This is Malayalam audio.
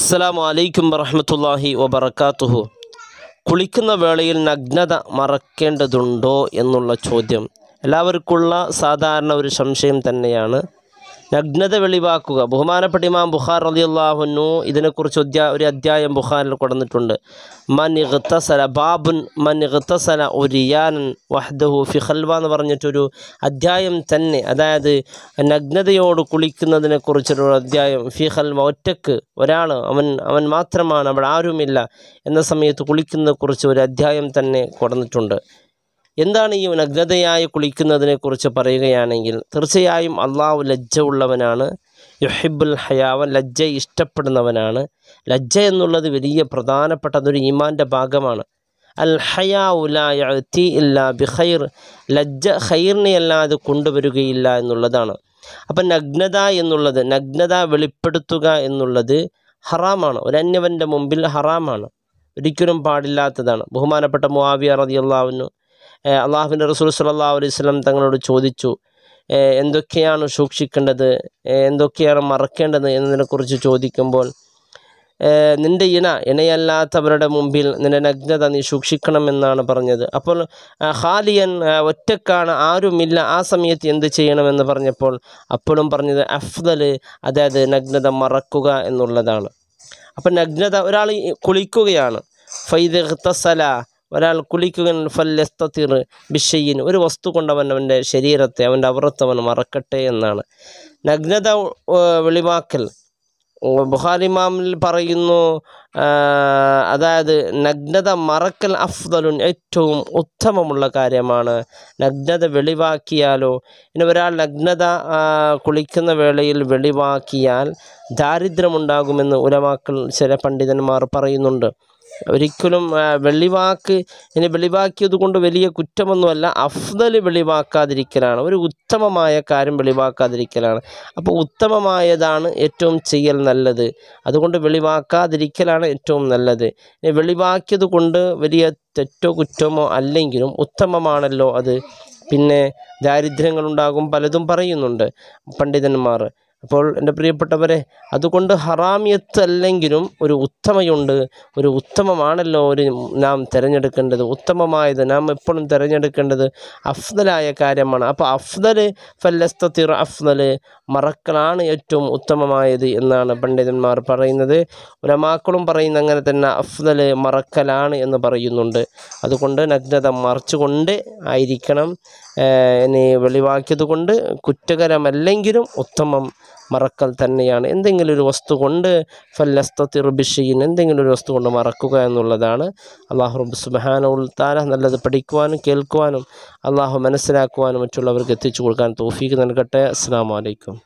അസ്സലാമു അലൈക്കും വറഹമത്തല്ലാഹി വബർക്കാത്തുഹു കുളിക്കുന്ന വേളയിൽ നഗ്നത മറക്കേണ്ടതുണ്ടോ എന്നുള്ള ചോദ്യം എല്ലാവർക്കുള്ള സാധാരണ ഒരു സംശയം തന്നെയാണ് നഗ്നത വെളിവാക്കുക ബഹുമാനപ്പെട്ട ഇമാം ബുഖാർ അലി അള്ളാഹുനു ഇതിനെക്കുറിച്ച് ഒരു അധ്യായം ബുഖാറിൽ കൊടുന്നിട്ടുണ്ട് മൻ ഇഖ്തസല ബാബുൻ മൻ ഇഖ്തസല ഒരിയാനൻ വഹ്ദഹു ഫി ഖൽവ എന്ന് പറഞ്ഞിട്ടൊരു അധ്യായം തന്നെ അതായത് നഗ്നതയോട് കുറിച്ചൊരു അധ്യായം ഫി ഖൽവ ഒറ്റക്ക് ഒരാൾ അവൻ അവൻ മാത്രമാണ് അവിടെ ആരുമില്ല എന്ന സമയത്ത് കുളിക്കുന്നതിനെക്കുറിച്ച് ഒരു അധ്യായം തന്നെ കൊടുന്നിട്ടുണ്ട് എന്താണ് ഈ നഗ്നതയായി കുളിക്കുന്നതിനെക്കുറിച്ച് പറയുകയാണെങ്കിൽ തീർച്ചയായും അള്ളാഹു ലജ്ജ ഉള്ളവനാണ് യുഹിബുൽ ഹയാവൻ ലജ്ജ ഇഷ്ടപ്പെടുന്നവനാണ് ലജ്ജ എന്നുള്ളത് വലിയ പ്രധാനപ്പെട്ടതൊരു ഈമാൻ്റെ ഭാഗമാണ് അൽ ഇല്ലാ ബി ബിഖൈർ ലജ്ജ ഖൈറിനെ അല്ലാതെ കൊണ്ടുവരികയില്ല എന്നുള്ളതാണ് അപ്പം നഗ്നത എന്നുള്ളത് നഗ്നത വെളിപ്പെടുത്തുക എന്നുള്ളത് ഹറാമാണ് ഒരു മുമ്പിൽ ഹറാമാണ് ഒരിക്കലും പാടില്ലാത്തതാണ് ബഹുമാനപ്പെട്ട മുവാവിയ റതിയല്ലാവുന്നു അള്ളാഹുവിൻ്റെ റസൂൽ സല്ലാ അലൈഹി സ്വലം തങ്ങളോട് ചോദിച്ചു എന്തൊക്കെയാണ് സൂക്ഷിക്കേണ്ടത് എന്തൊക്കെയാണ് മറക്കേണ്ടത് എന്നതിനെക്കുറിച്ച് ചോദിക്കുമ്പോൾ നിൻ്റെ ഇണ ഇണയല്ലാത്തവരുടെ മുമ്പിൽ നിൻ്റെ നഗ്നത നീ സൂക്ഷിക്കണമെന്നാണ് പറഞ്ഞത് അപ്പോൾ ഹാലിയൻ ഒറ്റക്കാണ് ആരുമില്ല ആ സമയത്ത് എന്ത് ചെയ്യണമെന്ന് പറഞ്ഞപ്പോൾ അപ്പോഴും പറഞ്ഞത് അഫ്ദൽ അതായത് നഗ്നത മറക്കുക എന്നുള്ളതാണ് അപ്പം നഗ്നത ഒരാൾ കുളിക്കുകയാണ് ഫൈദ് ഹത്തസല ഒരാൾ കുളിക്കുക ഫല്യസ്തീർ ബിഷയ്യൻ ഒരു വസ്തു കൊണ്ട് അവൻ അവൻ്റെ ശരീരത്തെ അവൻ്റെ അവറത്ത് അവൻ മറക്കട്ടെ എന്നാണ് നഗ്നത വെളിവാക്കൽ ബുഹാരിമാമിൽ പറയുന്നു അതായത് നഗ്നത മറക്കൽ അഫ്ദലുൻ ഏറ്റവും ഉത്തമമുള്ള കാര്യമാണ് നഗ്നത വെളിവാക്കിയാലോ ഇനി ഒരാൾ നഗ്നത കുളിക്കുന്ന വേളയിൽ വെളിവാക്കിയാൽ ദാരിദ്ര്യമുണ്ടാകുമെന്ന് ഉലമാക്കൾ ചില പണ്ഡിതന്മാർ പറയുന്നുണ്ട് ഒരിക്കലും വെളിവാക്ക് ഇനി വെളിവാക്കിയത് കൊണ്ട് വലിയ കുറ്റമൊന്നുമല്ല അഫ്ദൽ വെളിവാക്കാതിരിക്കലാണ് ഒരു ഉത്തമമായ കാര്യം വെളിവാക്കാതിരിക്കലാണ് അപ്പോൾ ഉത്തമമായതാണ് ഏറ്റവും ചെയ്യൽ നല്ലത് അതുകൊണ്ട് വെളിവാക്കാതിരിക്കലാണ് ഏറ്റവും നല്ലത് ഇനി വെളിവാക്കിയത് കൊണ്ട് വലിയ തെറ്റോ കുറ്റമോ അല്ലെങ്കിലും ഉത്തമമാണല്ലോ അത് പിന്നെ ദാരിദ്ര്യങ്ങളുണ്ടാകും പലതും പറയുന്നുണ്ട് പണ്ഡിതന്മാർ അപ്പോൾ എൻ്റെ പ്രിയപ്പെട്ടവരെ അതുകൊണ്ട് ഹറാമിയത്ത് അല്ലെങ്കിലും ഒരു ഉത്തമയുണ്ട് ഒരു ഉത്തമമാണല്ലോ ഒരു നാം തിരഞ്ഞെടുക്കേണ്ടത് ഉത്തമമായത് നാം എപ്പോഴും തിരഞ്ഞെടുക്കേണ്ടത് അഫ്ദലായ കാര്യമാണ് അപ്പോൾ അഫ്ദൽ ഫല്ലസ്തത്തിർ അഫ്ദൽ മറക്കലാണ് ഏറ്റവും ഉത്തമമായത് എന്നാണ് പണ്ഡിതന്മാർ പറയുന്നത് ഉലമാക്കളും പറയുന്ന അങ്ങനെ തന്നെ അഫ്ദൽ മറക്കലാണ് എന്ന് പറയുന്നുണ്ട് അതുകൊണ്ട് നഗ്നത മറച്ചുകൊണ്ട് ആയിരിക്കണം ഇനി വെളിവാക്കിയത് കൊണ്ട് കുറ്റകരമല്ലെങ്കിലും ഉത്തമം മറക്കൽ തന്നെയാണ് എന്തെങ്കിലും ഒരു വസ്തു കൊണ്ട് ഫല്ലസ്തത്തി റുബിഷീൻ എന്തെങ്കിലും ഒരു വസ്തു കൊണ്ട് മറക്കുക എന്നുള്ളതാണ് അള്ളാഹു റബ്ബ് സുബാനുൽ താല നല്ലത് പഠിക്കുവാനും കേൾക്കുവാനും അള്ളാഹു മനസ്സിലാക്കുവാനും മറ്റുള്ളവർക്ക് എത്തിച്ചു കൊടുക്കാൻ തോഫീക്ക് നൽകട്ടെ അസ്സാം വലൈക്കും